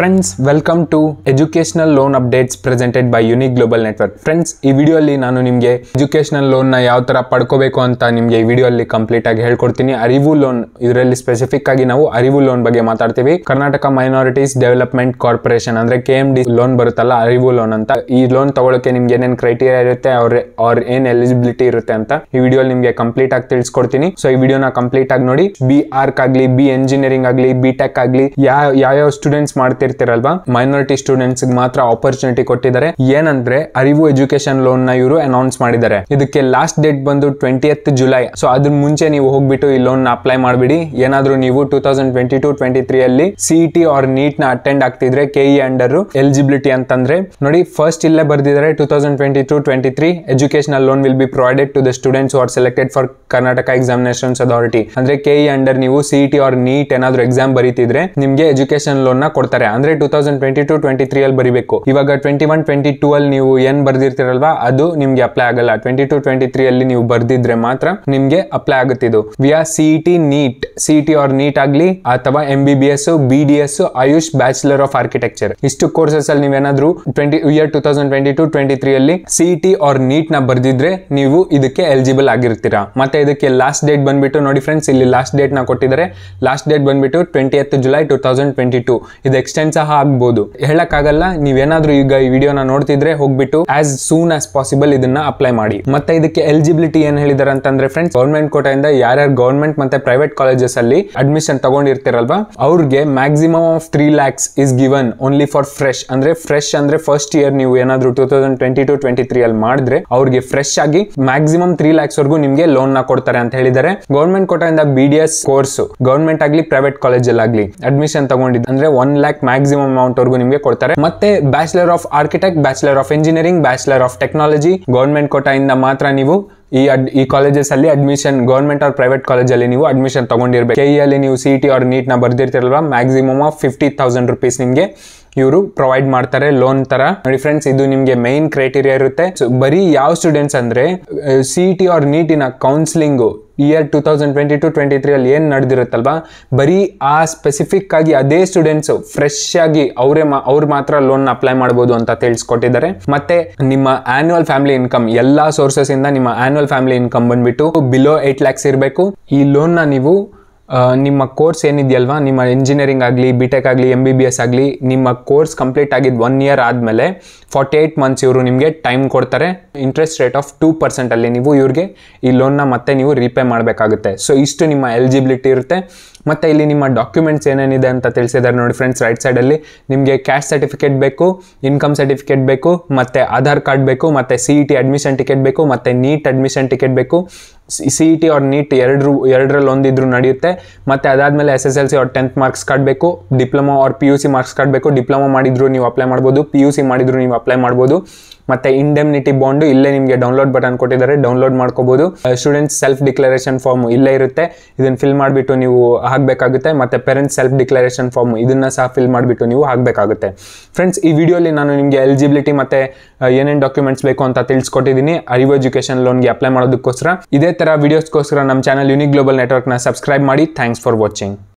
friends welcome to educational loan updates presented by unique global network friends ಈ ಅಲ್ಲಿ ನಾನು ನಿಮಗೆ ಎಜುಕೇಶನಲ್ ನ ಯಾವ ತರ ಪಡ್ಕೋಬೇಕು ಅಂತ ನಿಮಗೆ ಈ ಅಲ್ಲಿ ಕಂಪ್ಲೀಟ್ ಆಗಿ ಹೇಳ್ಕೊಡ್ತೀನಿ ಅರಿವು ಲೋನ್ ಇದರಲ್ಲಿ ಸ್ಪೆಸಿಫಿಕ್ ಆಗಿ ನಾವು ಅರಿವು ಲೋನ್ ಬಗ್ಗೆ ಮಾತಾಡ್ತೀವಿ ಕರ್ನಾಟಕ ಮೈನಾರಿಟೀಸ್ ಡೆವಲಪ್ಮೆಂಟ್ ಕಾರ್ಪೊರೇಷನ್ ಅಂದ್ರೆ ಕೆ ಎಂ ಡಿ ಲೋನ್ ಬರುತ್ತಲ್ಲ ಅರಿವು ಲೋನ್ ಅಂತ ಈ ಲೋನ್ ತಗೊಳ್ಳೋಕೆ ನಿಮ್ಗೆ ಏನೇನು ಕ್ರೈಟೀರಿಯಾ ಇರುತ್ತೆ ಅವ್ರ ಅವ್ರ ಏನ್ ಎಲಿಜಿಬಿಲಿಟಿ ಇರುತ್ತೆ ಅಂತ ಈ ವಿಡಿಯೋ ನಿಮಗೆ ಕಂಪ್ಲೀಟ್ ಆಗಿ ತಿಳಿಸ್ಕೊಡ್ತೀನಿ ಸೊ ಈ ವಿಡಿಯೋನ ಕಂಪ್ಲೀಟ್ ಆಗಿ ನೋಡಿ ಬಿ ಆರ್ಕ್ ಆಗಲಿ ಬಿ ಎಂಜಿನಿಯರಿಂಗ್ ಆಗಲಿ ಬಿ ಟೆಕ್ ಆಗಲಿ ಯಾವ ಯಾವ ಸ್ಟೂಡೆಂಟ್ಸ್ ಮಾಡ್ತಿರ್ತಾರೆ ಕೇಳಿರ್ತಿರಲ್ವಾ ಮೈನಾರಿಟಿ ಸ್ಟೂಡೆಂಟ್ಸ್ ಮಾತ್ರ ಆಪರ್ಚುನಿಟಿ ಕೊಟ್ಟಿದ್ದಾರೆ ಏನಂದ್ರೆ ಅರಿವು ಎಜುಕೇಶನ್ ಲೋನ್ ನ ಇವರು ಅನೌನ್ಸ್ ಮಾಡಿದ್ದಾರೆ ಇದಕ್ಕೆ ಲಾಸ್ಟ್ ಡೇಟ್ ಬಂದು ಟ್ವೆಂಟಿಯತ್ ಜುಲೈ ಸೊ ಅದ್ರ ಮುಂಚೆ ನೀವು ಹೋಗ್ಬಿಟ್ಟು ಈ ಲೋನ್ ಅಪ್ಲೈ ಮಾಡ್ಬಿಡಿ ಏನಾದ್ರೂ ನೀವು two thousand twenty to twenty three ಅಲ್ಲಿ ಸಿಇಟಿ ಆರ್ ನೀಟ್ ನ ಅಟೆಂಡ್ ಆಗ್ತಿದ್ರೆ ಕೆಇ ಅಂಡರ್ ಎಲಿಜಿಬಿಲಿಟಿ ಅಂತಂದ್ರೆ ನೋಡಿ ಫಸ್ಟ್ ಇಲ್ಲೇ ಬರ್ದಿದ್ದಾರೆ two thousand twenty to twenty three educational loan will be provided to the students are selected for Karnataka examination authority ಅಂದ್ರೆ KE under e ನೀವು CET or NEET ಏನಾದ್ರೂ exam ಬರೀತಿದ್ರೆ ನಿಮ್ಗೆ ಎಜುಕೇಶನ್ ಲೋನ್ ನ ಕೊಡ್ತಾರೆ ಅಂದ್ರೆ two thousand twenty to twenty three ಅಲ್ಲಿ ಬರಬೇಕು ಇವಾಗ ಟ್ವೆಂಟಿ ಒನ್ ಟ್ವೆಂಟಿ ಟೂ ಅಲ್ಲಿ ನೀವು ಏನ್ ಬರ್ದಿರ್ತೀರಲ್ವಾ ಅದು ನಿಮ್ಗೆ ಅಪ್ಲೈ ಆಗಲ್ಲ ಟ್ವೆಂಟಿ ಟು ಟ್ವೆಂಟಿ ತ್ರೀ ಅಲ್ಲಿ ನೀವು ಬರ್ದಿದ್ರೆ ಮಾತ್ರ ನಿಮ್ಗೆ ಅಪ್ಲೈ ಆಗುತ್ತಿದ್ದು or CET NEET CET or NEET ಆಗಲಿ ಅಥವಾ M B B S B D S Ayush bachelor of architecture ಇಷ್ಟು ಕೋರ್ಸಸ್ ಅಲ್ಲಿ ನೀವೇನಾದ್ರೂ twenty year two thousand twenty to twenty three ಅಲ್ಲಿ ಸಿಇಟಿ ಆರ್ ನೀಟ್ ನ ಬರ್ದಿದ್ರೆ ನೀವು ಇದಕ್ಕೆ ಎಲಿಜಿಬಲ್ ಆಗಿರ್ತೀರಾ ಮತ್ತೆ ಇದಕ್ಕೆ ಲಾಸ್ಟ್ ಡೇಟ್ ಬಂದ್ಬಿಟ್ಟು ನೋಡಿ ಫ್ರೆಂಡ್ಸ್ ಇಲ್ಲಿ ಲಾಸ್ಟ್ ಡೇಟ್ ನ ಕೊಟ್ಟಿದ್ದಾರೆ ಲಾಸ್ಟ್ ಡೇಟ್ ಬಂದ್ಬಿಟ್ಟು twenty July two thousand twenty two ಇದು ಎಕ್ಸ್ಟೆಂಡ್ ಎಕ್ಸ್ಟೆಂಡ್ ಸಹ ಆಗ್ಬೋದು ನೀವ್ ಏನಾದ್ರು ಈಗ ಈ ವಿಡಿಯೋನ ನೋಡ್ತಿದ್ರೆ ಹೋಗ್ಬಿಟ್ಟು ಆಸ್ ಸೂನ್ ಆಸ್ ಪಾಸಿಬಲ್ ಇದನ್ನ ಅಪ್ಲೈ ಮಾಡಿ ಮತ್ತೆ ಇದಕ್ಕೆ ಎಲಿಜಿಬಿಲಿಟಿ ಏನ್ ಹೇಳಿದಾರೆ ಅಂತಂದ್ರೆ ಫ್ರೆಂಡ್ಸ್ ಗೌರ್ಮೆಂಟ್ ಕೋಟೆಯಿಂದ ಯಾರ್ಯಾರು ಗೌರ್ಮೆಂಟ್ ಮತ್ತೆ ಪ್ರೈವೇಟ್ ಕಾಲೇಜಸ್ ಅಲ್ಲಿ ಅಡ್ಮಿಷನ್ ತಗೊಂಡಿರ್ತಿರಲ್ವಾ ಅವ್ರಿಗೆ maximum of three lakhs is given only for fresh ಅಂದ್ರೆ ಫ್ರೆಶ್ ಅಂದ್ರೆ ಫಸ್ಟ್ ಇಯರ್ ನೀವು ಏನಾದ್ರು two thousand twenty to twenty three ಅಲ್ಲಿ ಮಾಡಿದ್ರೆ ಅವ್ರಿಗೆ ಫ್ರೆಶ್ ಆಗಿ ಮ್ಯಾಕ್ಸಿಮಮ್ ತ್ರೀ ಲ್ಯಾಕ್ಸ್ ವರ್ಗೂ ನಿಮ್ಗೆ ಲೋನ್ ನ ಕೊಡ್ತಾರೆ ಅಂತ ಹೇಳಿದ್ದಾರೆ ಗೌರ್ಮೆಂಟ್ ಕೋಟೆಯಿಂದ B D S course government ಆಗ್ಲಿ ಪ್ರೈವೇಟ್ ಕಾಲೇಜಲ್ಲಿ ಆಗಲಿ ಅಡ್ಮಿಷನ್ ತಗೊಂಡಿದ್ದು ಅಂದ್ರೆ ಒನ್ ಲ್ಯಾಕ್ ಮ್ಯಾಕ್ಸಿಮಮ್ ಅಮೌಂಟ್ ಅಮೌಂಟ್ವರೆಗೂ ನಿಮಗೆ ಕೊಡ್ತಾರೆ ಮತ್ತೆ bachelor of architect bachelor of engineering bachelor of technology government ಕೋಟಾಯಿಂದ ಮಾತ್ರ ನೀವು ಈ ಅಡ್ ಈ ಕಾಲೇಜಸ್ ಅಲ್ಲಿ ಅಡ್ಮಿಷನ್ ಗೌರ್ಮೆಂಟ್ ಆರ್ ಪ್ರೈವೇಟ್ ಕಾಲೇಜಲ್ಲಿ ನೀವು ಅಡ್ಮಿಷನ್ ತಗೊಂಡಿರ್ಬೇಕು ಕೆ ಅಲ್ಲಿ ನೀವು ಸಿ ಟಿ ಆರ್ ನ ಬರ್ದಿರ್ತಿರಲ್ವಾ maximum of fifty thousand rupees ನಿಮಗೆ ಇವರು ಪ್ರೊವೈಡ್ ಮಾಡ್ತಾರೆ ಲೋನ್ ತರ ನೋಡಿ ಫ್ರೆಂಡ್ಸ್ ಇದು ನಿಮಗೆ ಮೈನ್ ಕ್ರೈಟೀರಿಯಾ ಇರುತ್ತೆ ಬರೀ ಯಾವ ಸ್ಟೂಡೆಂಟ್ಸ್ ಅಂದ್ರೆ ಸಿ ಟಿ ಆರ್ ನೀಟಿನ counselling year two thousand twenty to twenty three ಅಲ್ಲಿ ಏನು ನಡೆದಿರುತ್ತಲ್ವಾ ಬರೀ ಆ ಸ್ಪೆಸಿಫಿಕ್ ಆಗಿ ಅದೇ ಸ್ಟೂಡೆಂಟ್ಸ್ ಫ್ರೆಶ್ ಆಗಿ ಅವರೇ ಅವ್ರು ಮಾತ್ರ ಲೋನ್ ಅಪ್ಲೈ ಮಾಡಬಹುದು ಅಂತ ತಿಳಿಸ್ಕೊಟ್ಟಿದ್ದಾರೆ ಮತ್ತೆ ನಿಮ್ಮ ಆನ್ಯುವಲ್ ಫ್ಯಾಮಿಲಿ ಇನ್ಕಮ್ ಎಲ್ಲಾ ಸೋರ್ಸಸ್ ಇಂದ ನಿಮ್ಮ ಆನ್ಯುವಲ್ ಫ್ಯಾಮಿಲಿ ಇನ್ಕಮ್ ಬಂದ್ಬಿಟ್ಟು ಬಿಲೋ ಏಟ್ ಲ್ಯಾಕ್ಸ್ ಇರಬೇಕು ಈ ಲೋನ್ ನ ನೀವು ನಿಮ್ಮ ಕೋರ್ಸ್ ಏನಿದೆಯಲ್ವಾ ನಿಮ್ಮ ಇಂಜಿನಿಯರಿಂಗ್ ಆಗಲಿ ಬಿ ಟೆಕ್ ಆಗಲಿ ಎಮ್ ಬಿ ಬಿ ಎಸ್ ಆಗಲಿ ನಿಮ್ಮ ಕೋರ್ಸ್ ಕಂಪ್ಲೀಟ್ ಆಗಿದ್ದು ಒನ್ ಇಯರ್ ಆದಮೇಲೆ ಫಾರ್ಟಿ ಏಯ್ಟ್ ಮಂತ್ಸ್ ಇವರು ನಿಮಗೆ ಟೈಮ್ ಕೊಡ್ತಾರೆ ಇಂಟ್ರೆಸ್ಟ್ ರೇಟ್ ಆಫ್ ಟೂ ಪರ್ಸೆಂಟಲ್ಲಿ ನೀವು ಇವ್ರಿಗೆ ಈ ಲೋನ್ನ ಮತ್ತೆ ನೀವು ರೀಪೇ ಮಾಡಬೇಕಾಗುತ್ತೆ ಸೊ ಇಷ್ಟು ನಿಮ್ಮ ಎಲಿಜಿಬಿಲಿಟಿ ಇರುತ್ತೆ ಮತ್ತು ಇಲ್ಲಿ ನಿಮ್ಮ ಡಾಕ್ಯುಮೆಂಟ್ಸ್ ಏನೇನಿದೆ ಅಂತ ತಿಳಿಸಿದ್ದಾರೆ ನೋಡಿ ಫ್ರೆಂಡ್ಸ್ ರೈಟ್ ಸೈಡಲ್ಲಿ ನಿಮಗೆ ಕ್ಯಾಶ್ ಸರ್ಟಿಫಿಕೇಟ್ ಬೇಕು ಇನ್ಕಮ್ ಸರ್ಟಿಫಿಕೇಟ್ ಬೇಕು ಮತ್ತು ಆಧಾರ್ ಕಾರ್ಡ್ ಬೇಕು ಮತ್ತು C E T admission ticket ಬೇಕು ಮತ್ತು ನೀಟ್ ಅಡ್ಮಿಷನ್ ಟಿಕೆಟ್ ಬೇಕು C E T e or NEET ಎರಡರು ಎರಡರಲ್ಲಿ ಒಂದಿದ್ರು ನಡೆಯುತ್ತೆ ಮತ್ತು ಅದಾದಮೇಲೆ ಎಸ್ ಎಸ್ ಎಲ್ ಸಿ ಅವ್ರ ಟೆಂತ್ ಮಾರ್ಕ್ಸ್ ಕಟ್ಟಬೇಕು ಡಿಪ್ಲೊಮಾ ಅವ್ರ ಪಿ ಯು ಸಿ ಮಾರ್ಕ್ಸ್ ಕಟ್ಟಬೇಕು ಡಿಪ್ಲೊಮಾ ಮಾಡಿದ್ರು ನೀವು ಅಪ್ಲೈ ಮಾಡ್ಬೋದು ಪಿ ಯು ಸಿ ಮಾಡಿದ್ರು ನೀವು ಅಪ್ಲೈ ಮಾಡ್ಬೋದು ಮತ್ತೆ ಇಂಡೆಮ್ನಿಟಿ ಬಾಂಡ್ ಇಲ್ಲೇ ನಿಮಗೆ ಡೌನ್ಲೋಡ್ ಬಟನ್ ಕೊಟ್ಟಿದ್ದಾರೆ ಡೌನ್ಲೋಡ್ ಮಾಡ್ಕೋಬಹುದು ಸ್ಟೂಡೆಂಟ್ಸ್ ಸೆಲ್ಫ್ ಡಿಕ್ಲರೇಷನ್ ಫಾರ್ಮ್ ಇಲ್ಲೇ ಇರುತ್ತೆ ಇದನ್ನ ಫಿಲ್ ಮಾಡಿಬಿಟ್ಟು ನೀವು ಹಾಕಬೇಕಾಗುತ್ತೆ ಮತ್ತೆ ಪೇರೆಂಟ್ಸ್ ಸೆಲ್ಫ್ ಡಿಕ್ಲರೇಷನ್ ಫಾರ್ಮ್ ಇದನ್ನ ಸಹ ಫಿಲ್ ಮಾಡಿಬಿಟ್ಟು ನೀವು ಹಾಕಬೇಕಾಗುತ್ತೆ ಫ್ರೆಂಡ್ಸ್ ಈ ವಿಡಿಯೋಲಿ ನಾನು ನಿಮಗೆ ಎಲಿಜಿಬಿಲಿಟಿ ಮತ್ತೆ uh, ಏನೇನು ಡಾಕ್ಯುಮೆಂಟ್ಸ್ ಬೇಕು ಅಂತ ತಿಳಿಸ್ಕೊಟ್ಟಿದ್ದೀನಿ ಅರಿವು ಎಜುಕೇಶನ್ ಲೋನ್ಗೆ ಅಪ್ಲೈ ಮಾಡೋದಕ್ಕೋಸ್ಕರ ಇದೇ ತರ ವಿಡಿಯೋಸ್ಗೋಸ್ಕರ ನಮ್ಮ ಚಾನಲ್ ಯುನಿಕ್ ಗ್ಲೋಬಲ್ ನೆಟ್ವರ್ಕ್ನ ಸಬ್ಸ್ಕ್ರೈಬ್ ಮಾಡಿ ಥ್ಯಾಂಕ್ಸ್ ಫಾರ್ ವಾಚಿಂಗ್